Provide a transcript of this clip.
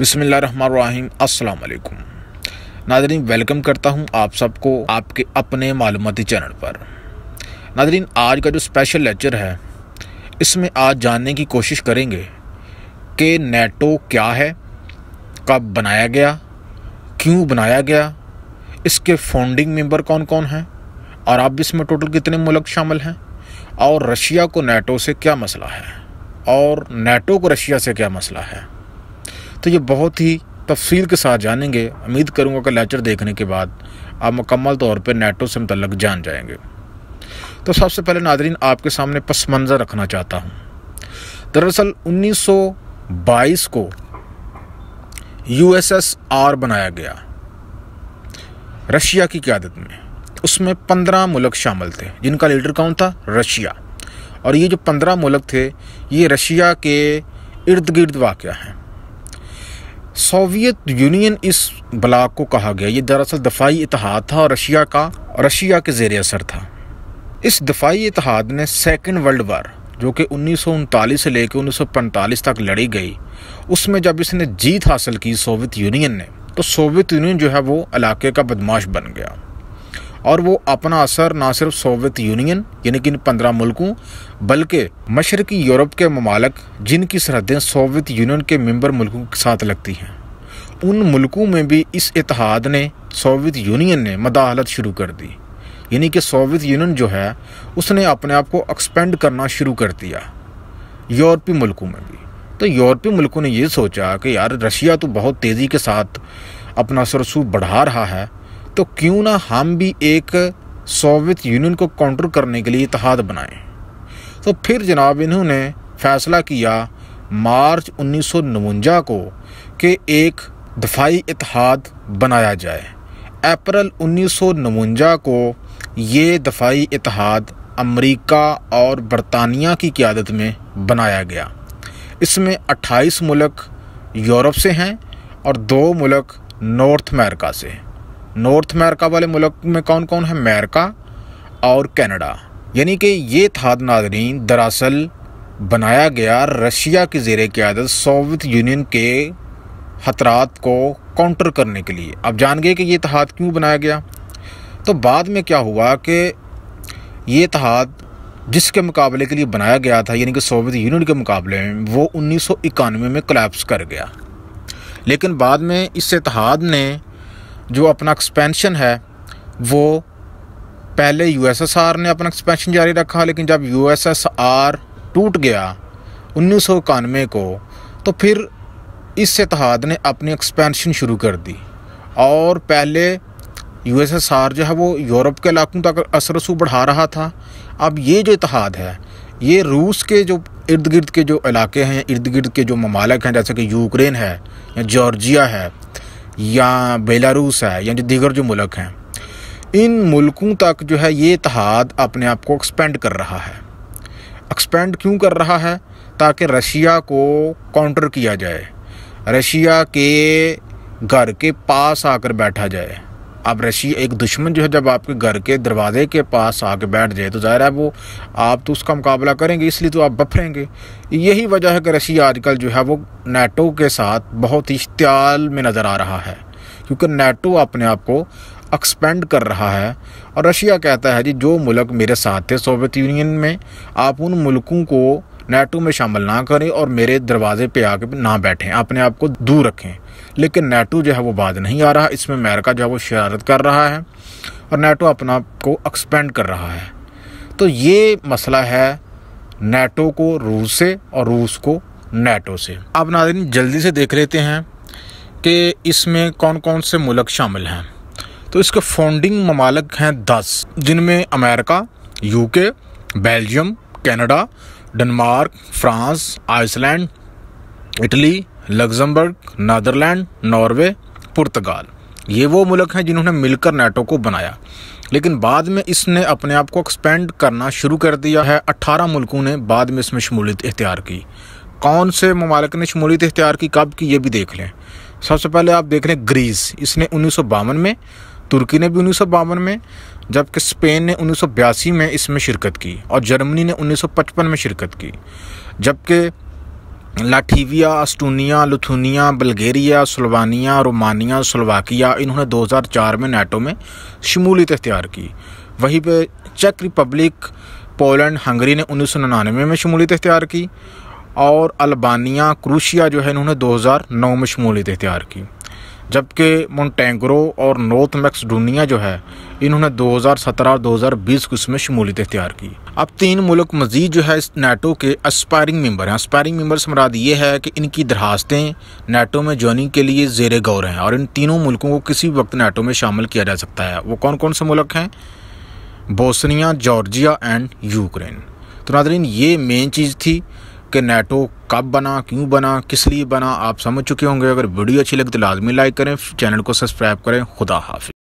अस्सलाम वालेकुम Nadreen welcome करता हूँ आप सबको आपके अपने मालूमती चैनल पर नादरीन आज का जो स्पेशल लेक्चर है इसमें आज जानने की कोशिश करेंगे कि नेटो क्या है कब बनाया गया क्यों बनाया गया इसके फाउंडिंग मेंबर कौन कौन हैं और अब इसमें टोटल कितने मुल्क शामिल हैं और रशिया को नेटो से क्या मसला है और नेटो को रशिया से क्या मसला है तो ये बहुत ही तफसील के साथ जानेंगे उम्मीद करूँगा कि लेक्चर देखने के बाद आप मुकम्मल तौर पर नेटो से मतलब जान जाएंगे तो सबसे पहले नादरीन आपके सामने पस मंज़र रखना चाहता हूँ दरअसल 1922 को आर बनाया गया रशिया की क्यादत में उसमें पंद्रह मुलक शामिल थे जिनका लीडर कौन था रशिया और ये जो पंद्रह मुलक थे ये रशिया के इर्द गिर्द वाक़ हैं सोवियत यूनियन इस ब्लाक को कहा गया ये दरअसल दफाई इतिहाद था और रशिया का रशिया के जेर असर था इस दफाई इतिहाद ने सेकेंड वर्ल्ड वार जो कि उन्नीस से लेकर उन्नीस तक लड़ी गई उसमें जब इसने जीत हासिल की सोवियत यूनियन ने तो सोवियत यूनियन जो है वो इलाके का बदमाश बन गया और वो अपना असर ना सिर्फ सोवियत यूनियन यानी कि इन पंद्रह मुल्कों बल्कि मशरकी यूरोप के ममालक जिनकी सरहदें सोवियत यूनियन के मेंबर मुल्कों के साथ लगती हैं उन मुल्कों में भी इस इतिहाद ने सोवियत यूनियन ने मदाहलत शुरू कर दी यानी कि सोवियत यूनियन जो है उसने अपने आप को एक्सपेंड करना शुरू कर दिया यूरोपीय मुल्कों में भी तो यूरोपीय मुल्कों ने यह सोचा कि यार रशिया तो बहुत तेज़ी के साथ अपना सरसू बढ़ा रहा है तो क्यों ना हम भी एक सोवियत यूनियन को काउंटर करने के लिए इतिहाद बनाएं तो फिर जनाब इन्होंने फैसला किया मार्च उन्नीस को कि एक दफाई इतिहाद बनाया जाए अप्रैल उन्नीस को ये दफाई इतिहाद अमेरिका और बरतानिया की क्यादत में बनाया गया इसमें 28 मुल्क यूरोप से हैं और दो मुल्क नॉर्थ अमेरिका से नॉर्थ अमेरिका वाले मुल्क में कौन कौन है अमेरिका और कनाडा यानी कि ये था नाजरीन दरअसल बनाया गया रशिया की जेर क़्यादत सोवियत यूनियन के खतरात को काउंटर करने के लिए अब जान गए कि ये इतिहाद क्यों बनाया गया तो बाद में क्या हुआ कि ये इतिहाद जिसके मुकाबले के लिए बनाया गया था यानी कि सोवियत यूनियन के मुकाबले में वो उन्नीस सौ इक्यानवे में कलेप्स कर गया लेकिन बाद में इस इतिहाद ने जो अपना एक्सपेंशन है वो पहले यूएसएसआर ने अपना एक्सपेंशन जारी रखा लेकिन जब यूएसएसआर टूट गया उन्नीस को तो फिर इस इतिहाद ने अपनी एक्सपेंशन शुरू कर दी और पहले यूएसएसआर जो है वो यूरोप के इलाकों तक असर रसू बढ़ा रहा था अब ये जो इतिहाद है ये रूस के जो इर्द गिर्द के जो इलाके हैं इर्द गिर्द के जो ममालक हैं जैसे कि यूक्रेन है या जॉर्जिया है या बेलारूस है या जो दीगर जो मुल्क हैं इन मुल्कों तक जो है ये इतिहाद अपने आप को एक्सपेंड कर रहा है एक्सपेंड क्यों कर रहा है ताकि रशिया को काउंटर किया जाए रशिया के घर के पास आकर बैठा जाए अब रशी एक दुश्मन जो है जब आपके घर के दरवाजे के पास आके बैठ जाए तो ज़ाहिर है वो आप तो उसका मुकाबला करेंगे इसलिए तो आप बफरेंगे यही वजह है कि रशी आजकल जो है वो नेटो के साथ बहुत ही इश्तियाल में नज़र आ रहा है क्योंकि नेटो अपने आप को एक्सपेंड कर रहा है और रशिया कहता है जी जो मुल्क मेरे साथ थे सोवियत यूनियन में आप उन मुल्कों को नेटो में शामिल ना करें और मेरे दरवाजे पे आके ना बैठें अपने आप को दूर रखें लेकिन नेटो जो है वो बाद नहीं आ रहा इसमें अमेरिका जो है वो शरारत कर रहा है और नेटो अपना आप को एक्सपेंड कर रहा है तो ये मसला है नेटो को रूस से और रूस को नेटो से अब नादिन जल्दी से देख लेते हैं कि इसमें कौन कौन से मुल्क शामिल हैं तो इसके फाउंडिंग ममालक हैं दस जिनमें America UK Belgium Canada Denmark France Iceland Italy Luxembourg Netherlands Norway पुर्तगाल ये वो मुल्क हैं जिन्होंने मिलकर नेटो को बनाया लेकिन बाद में इसने अपने आप को एक्सपेंड करना शुरू कर दिया है 18 मुल्कों ने बाद में इसमें शमूलियत इख्तियार की कौन से ममालिक ने शमूलियत इख्तियार की कब की ये भी देख लें सबसे पहले आप देख लें ग्रीस इसने उन्नीस में तुर्की ने भी उन्नीस में जबकि स्पेन ने उन्नीस में इसमें शिरकत की और जर्मनी ने 1955 में शिरकत की जबकि लाठीविया अस्टूनिया लुथुनिया बल्गेरिया सुलवानिया रोमानिया सुलवाकिया इन्होंने 2004 में नाटो में शमूलियत अख्तियार की वहीं पे चेक रिपब्लिक पोलैंड हंगरी ने उन्नीस में शमूलियत अख्तियार की और अल्बानिया क्रूशिया जो है इन्होंने 2009 में शमूलियत अख्तियार की जबकि मोन्टेंग्रो और नॉर्थ मैक्स डूनिया जो है इन्होंने 2017 और 2020 को इसमें शमूलियत इख्तियार की अब तीन मुल्क मजीद जो है इस नेटो के अस्पायरिंग मेंबर हैं एस्पायरिंग मेंबर से मराद ये है कि इनकी दरखास्तें नेटो में ज्वाइनिंग के लिए जेर गौर हैं और इन तीनों मुल्कों को किसी भी वक्त नेटो में शामिल किया जा सकता है वो कौन कौन से मुल्क हैं बोसनिया जॉर्जिया एंड यूक्रेन तो नादरीन ये मेन चीज़ थी कि नेटो कब बना क्यों बना किस लिए बना आप समझ चुके होंगे अगर वीडियो अच्छी लगे तो लाजमी लाइक करें चैनल को सब्सक्राइब करें खुदा हाफि